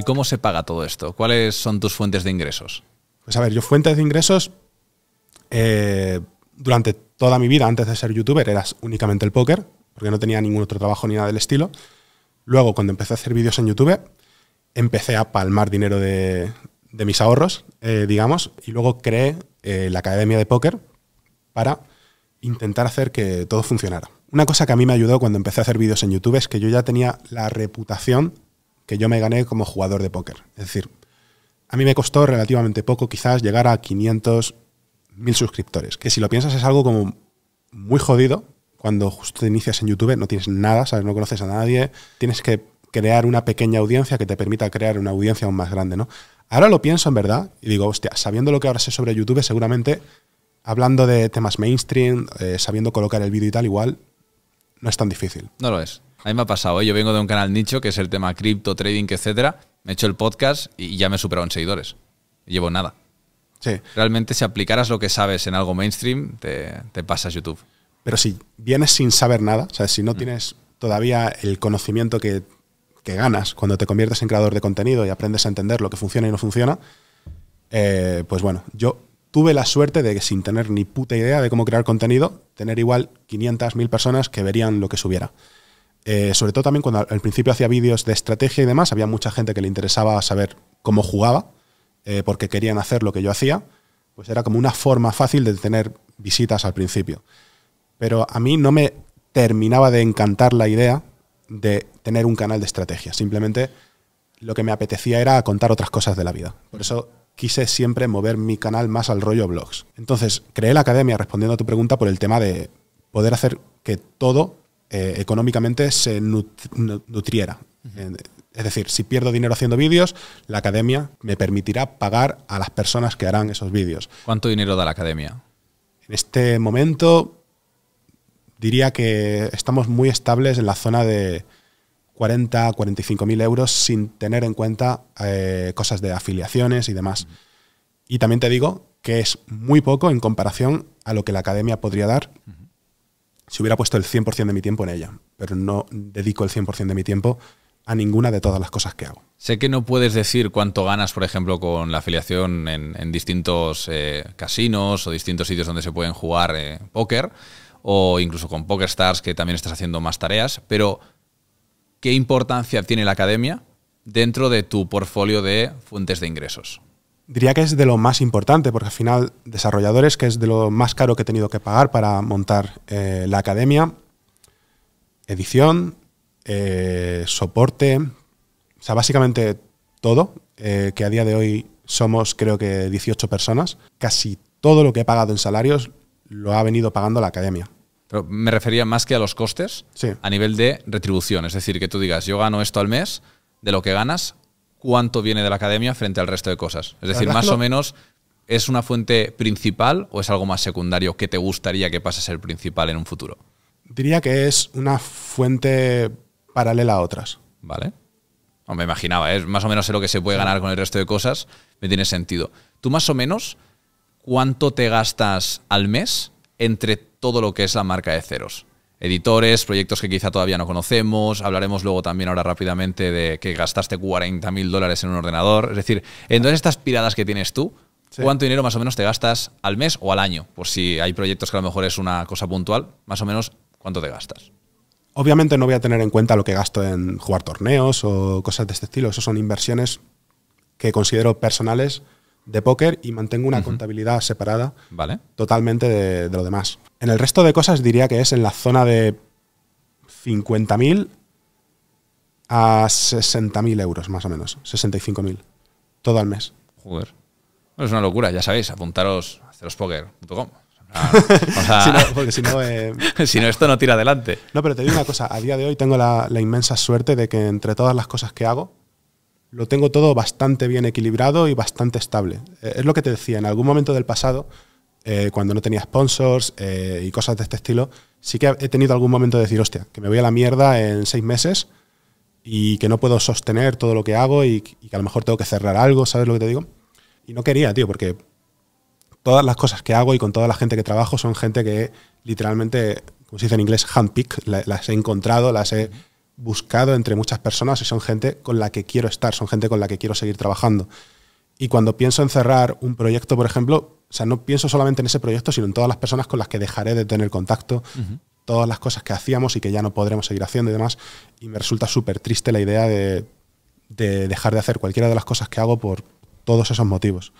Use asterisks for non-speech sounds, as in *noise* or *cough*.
¿Y cómo se paga todo esto? ¿Cuáles son tus fuentes de ingresos? Pues a ver, yo fuentes de ingresos eh, durante toda mi vida, antes de ser youtuber, era únicamente el póker, porque no tenía ningún otro trabajo ni nada del estilo. Luego, cuando empecé a hacer vídeos en YouTube, empecé a palmar dinero de, mis ahorros, eh, digamos, y luego creé eh, la Academia de Póker para intentar hacer que todo funcionara. Una cosa que a mí me ayudó cuando empecé a hacer vídeos en YouTube es que yo ya tenía la reputación que yo me gané como jugador de póker. Es decir, a mí me costó relativamente poco quizás llegar a 500 mil suscriptores, que si lo piensas es algo como muy jodido cuando justo te inicias en YouTube, no tienes nada, sabes, no conoces a nadie, tienes que crear una pequeña audiencia que te permita crear una audiencia aún más grande, ¿no? Ahora lo pienso en verdad y digo, hostia, sabiendo lo que ahora sé sobre YouTube, seguramente hablando de temas mainstream, eh, sabiendo colocar el vídeo y tal, igual no es tan difícil. No lo es. A mí me ha pasado, ¿eh? yo vengo de un canal nicho que es el tema cripto, trading, etcétera. Me he hecho el podcast y ya me he superado en seguidores. Llevo nada. Sí. Realmente, si aplicaras lo que sabes en algo mainstream, te, pasas YouTube. Pero si vienes sin saber nada, o sea, si no mm. tienes todavía el conocimiento que, ganas cuando te conviertes en creador de contenido y aprendes a entender lo que funciona y no funciona, eh, pues bueno, yo tuve la suerte de que sin tener ni puta idea de cómo crear contenido, tener igual 500.000 personas que verían lo que subiera. Eh, sobre todo también cuando al principio hacía vídeos de estrategia y demás, había mucha gente que le interesaba saber cómo jugaba, eh, porque querían hacer lo que yo hacía, pues era como una forma fácil de tener visitas al principio. Pero a mí no me terminaba de encantar la idea de tener un canal de estrategia, simplemente lo que me apetecía era contar otras cosas de la vida. Por eso quise siempre mover mi canal más al rollo blogs. Entonces, creé la academia, respondiendo a tu pregunta, por el tema de poder hacer que todo eh, económicamente se nutriera. Es decir, si pierdo dinero haciendo vídeos, la academia me permitirá pagar a las personas que harán esos vídeos. ¿Cuánto dinero da la academia? En este momento diría que estamos muy estables en la zona de 40, 45 mil euros sin tener en cuenta eh, cosas de afiliaciones y demás. Y también te digo que es muy poco en comparación a lo que la academia podría dar si hubiera puesto el 100% de mi tiempo en ella, pero no dedico el 100% de mi tiempo a ninguna de todas las cosas que hago. Sé que no puedes decir cuánto ganas, por ejemplo, con la afiliación en, distintos eh, casinos o distintos sitios donde se pueden jugar eh, póker, o incluso con PokerStars, que también estás haciendo más tareas, pero ¿qué importancia tiene la academia dentro de tu portfolio de fuentes de ingresos? diría que es de lo más importante, porque al final desarrolladores, que es de lo más caro que he tenido que pagar para montar eh, la academia, edición, eh, soporte, o sea, básicamente todo, eh, que a día de hoy somos creo que 18 personas, casi todo lo que he pagado en salarios lo ha venido pagando la academia. Pero me refería más que a los costes sí. a nivel de retribución, es decir, que tú digas, yo gano esto al mes, de lo que ganas, cuánto viene de la academia frente al resto de cosas. Es decir, más o menos, ¿es una fuente principal o es algo más secundario que te gustaría que pase a ser principal en un futuro? Diría que es una fuente paralela a otras. Vale. me imaginaba, es ¿eh? más o menos lo que se puede ganar con el resto de cosas, me tiene sentido. Tú más o menos, ¿cuánto te gastas al mes entre todo lo que es la marca de ceros? editores, proyectos que quizá todavía no conocemos. Hablaremos luego también ahora rápidamente de que gastaste 40.000 dólares en un ordenador. Es decir, en todas estas piradas que tienes tú, ¿cuánto dinero más o menos te gastas al mes o al año? Por si hay proyectos que a lo mejor es una cosa puntual, más o menos, ¿cuánto te gastas? Obviamente no voy a tener en cuenta lo que gasto en jugar torneos o cosas de este estilo. Esas son inversiones que considero personales de póker y mantengo una contabilidad separada vale. totalmente de, lo demás. En el resto de cosas diría que es en la zona de 50.000 a 60.000 euros, más o menos. 65.000. Todo al mes. jugar es una locura, ya sabéis, apuntaros a póker.com. *laughs* O si no, porque si no, eh, *laughs* si no, esto no tira adelante. No, pero te digo una cosa, a día de hoy tengo la inmensa suerte de que entre todas las cosas que hago, lo tengo todo bastante bien equilibrado y bastante estable. Eh, es lo que te decía, en algún momento del pasado, eh, cuando no tenía sponsors eh, y cosas de este estilo, sí que he tenido algún momento de decir, hostia, que me voy a la mierda en seis meses y que no puedo sostener todo lo que hago y, y que a lo mejor tengo que cerrar algo, ¿sabes lo que te digo? Y no quería, tío, porque todas las cosas que hago y con toda la gente que trabajo son gente que literalmente, como se dice en inglés, handpick, las he encontrado, las he buscado entre muchas personas y son gente con la que quiero estar, son gente con la que quiero seguir trabajando. Y cuando pienso en cerrar un proyecto, por ejemplo, o sea, no pienso solamente en ese proyecto, sino en todas las personas con las que dejaré de tener contacto, todas las cosas que hacíamos y que ya no podremos seguir haciendo y demás. Y me resulta súper triste la idea de dejar de hacer cualquiera de las cosas que hago por todos esos motivos.